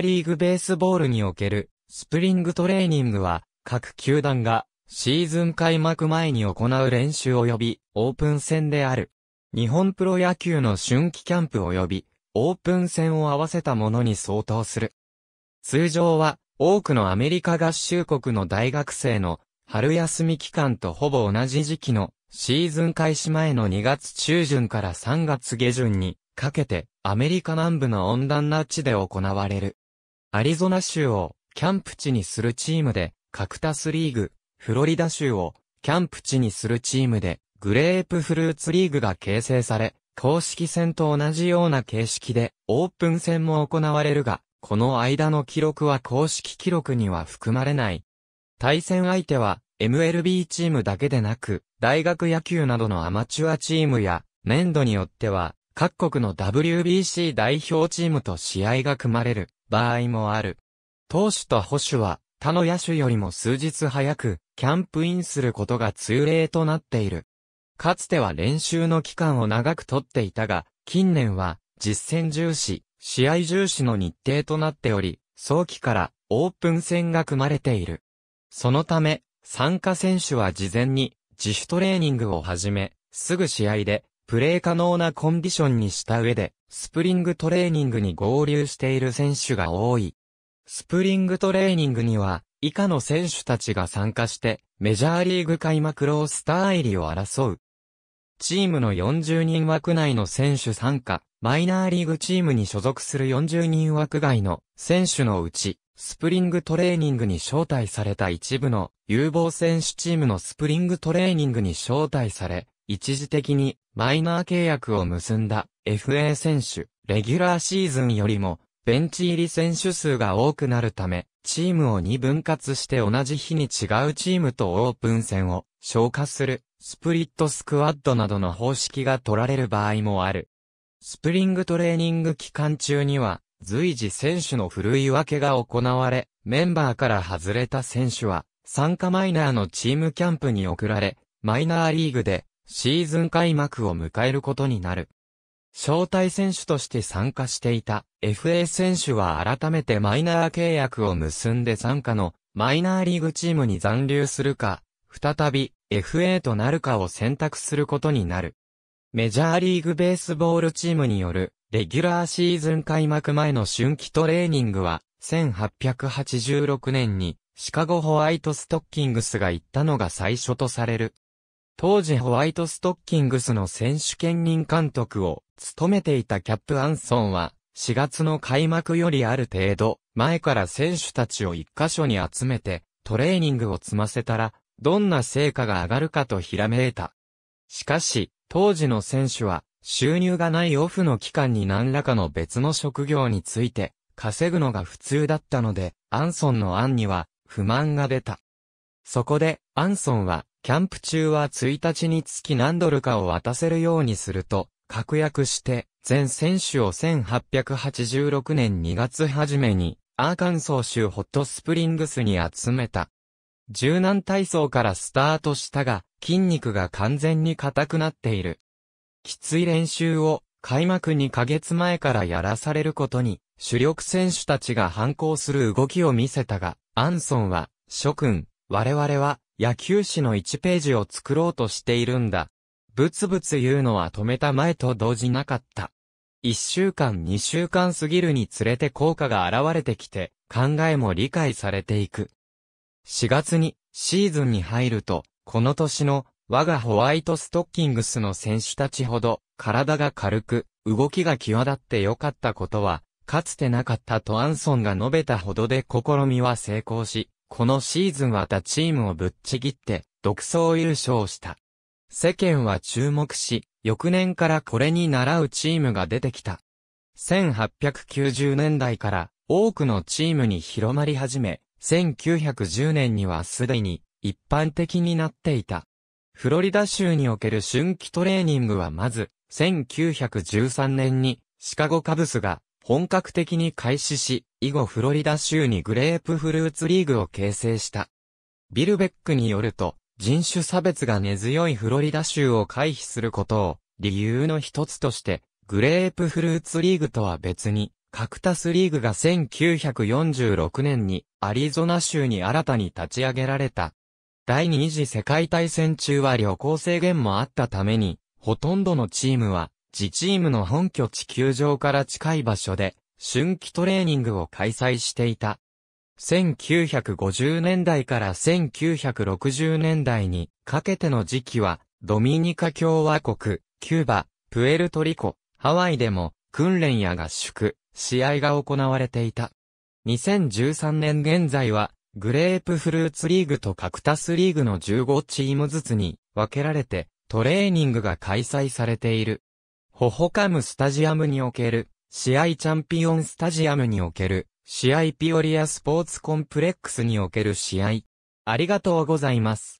カリーグベースボールにおけるスプリングトレーニングは各球団がシーズン開幕前に行う練習及びオープン戦である。日本プロ野球の春季キャンプ及びオープン戦を合わせたものに相当する。通常は多くのアメリカ合衆国の大学生の春休み期間とほぼ同じ時期のシーズン開始前の2月中旬から3月下旬にかけてアメリカ南部の温暖な地で行われる。アリゾナ州をキャンプ地にするチームで、カクタスリーグ、フロリダ州をキャンプ地にするチームで、グレープフルーツリーグが形成され、公式戦と同じような形式でオープン戦も行われるが、この間の記録は公式記録には含まれない。対戦相手は MLB チームだけでなく、大学野球などのアマチュアチームや、年度によっては、各国の WBC 代表チームと試合が組まれる。場合もある。投手と捕手は他の野手よりも数日早くキャンプインすることが通例となっている。かつては練習の期間を長くとっていたが、近年は実戦重視、試合重視の日程となっており、早期からオープン戦が組まれている。そのため、参加選手は事前に自主トレーニングを始め、すぐ試合でプレー可能なコンディションにした上で、スプリングトレーニングに合流している選手が多い。スプリングトレーニングには、以下の選手たちが参加して、メジャーリーグ開幕ロースター入りを争う。チームの40人枠内の選手参加、マイナーリーグチームに所属する40人枠外の選手のうち、スプリングトレーニングに招待された一部の有望選手チームのスプリングトレーニングに招待され、一時的にマイナー契約を結んだ FA 選手、レギュラーシーズンよりもベンチ入り選手数が多くなるため、チームを2分割して同じ日に違うチームとオープン戦を消化するスプリットスクワッドなどの方式が取られる場合もある。スプリングトレーニング期間中には随時選手の古るい分けが行われ、メンバーから外れた選手は参加マイナーのチームキャンプに送られ、マイナーリーグでシーズン開幕を迎えることになる。招待選手として参加していた FA 選手は改めてマイナー契約を結んで参加のマイナーリーグチームに残留するか、再び FA となるかを選択することになる。メジャーリーグベースボールチームによるレギュラーシーズン開幕前の春季トレーニングは1886年にシカゴホワイトストッキングスが行ったのが最初とされる。当時ホワイトストッキングスの選手兼任監督を務めていたキャップアンソンは、4月の開幕よりある程度、前から選手たちを一箇所に集めて、トレーニングを積ませたら、どんな成果が上がるかとひらめいた。しかし、当時の選手は、収入がないオフの期間に何らかの別の職業について、稼ぐのが普通だったので、アンソンの案には、不満が出た。そこで、アンソンは、キャンプ中は1日につき何ドルかを渡せるようにすると、確約して、全選手を1886年2月初めに、アーカンソー州ホットスプリングスに集めた。柔軟体操からスタートしたが、筋肉が完全に硬くなっている。きつい練習を開幕2ヶ月前からやらされることに、主力選手たちが反抗する動きを見せたが、アンソンは、諸君、我々は野球史の1ページを作ろうとしているんだ。ブツブツ言うのは止めた前と同時なかった。1週間2週間過ぎるにつれて効果が現れてきて、考えも理解されていく。4月にシーズンに入ると、この年の我がホワイトストッキングスの選手たちほど体が軽く動きが際立って良かったことはかつてなかったとアンソンが述べたほどで試みは成功し、このシーズンは他チームをぶっちぎって、独走優勝した。世間は注目し、翌年からこれに習うチームが出てきた。1890年代から多くのチームに広まり始め、1910年にはすでに一般的になっていた。フロリダ州における春季トレーニングはまず、1913年にシカゴカブスが本格的に開始し、以後フロリダ州にグレープフルーツリーグを形成した。ビルベックによると、人種差別が根強いフロリダ州を回避することを理由の一つとして、グレープフルーツリーグとは別に、カクタスリーグが1946年にアリゾナ州に新たに立ち上げられた。第二次世界大戦中は旅行制限もあったために、ほとんどのチームは自チームの本拠地球場から近い場所で、春季トレーニングを開催していた。1950年代から1960年代にかけての時期は、ドミニカ共和国、キューバ、プエルトリコ、ハワイでも訓練や合宿、試合が行われていた。2013年現在は、グレープフルーツリーグとカクタスリーグの15チームずつに分けられてトレーニングが開催されている。ホホカムスタジアムにおける、試合チャンピオンスタジアムにおける、試合ピオリアスポーツコンプレックスにおける試合。ありがとうございます。